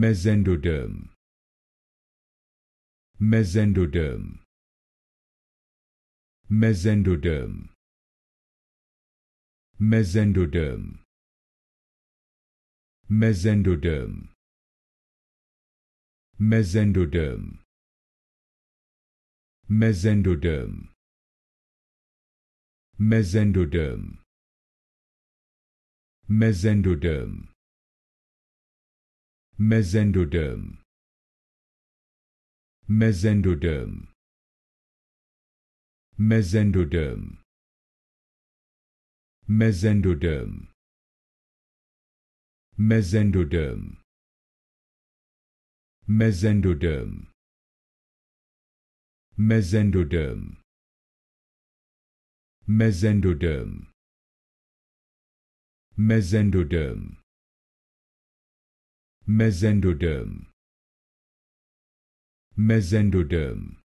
mesendoderm mesendoderm mesendoderm mesendoderm mesendoderm mesendoderm mesendoderm mesendoderm mesendoderm mesendoderm mesendoderm mesendoderm mesendoderm mesendoderm mesendoderm mesendoderm mesendoderm mesendoderm mesendoderm mesendoderm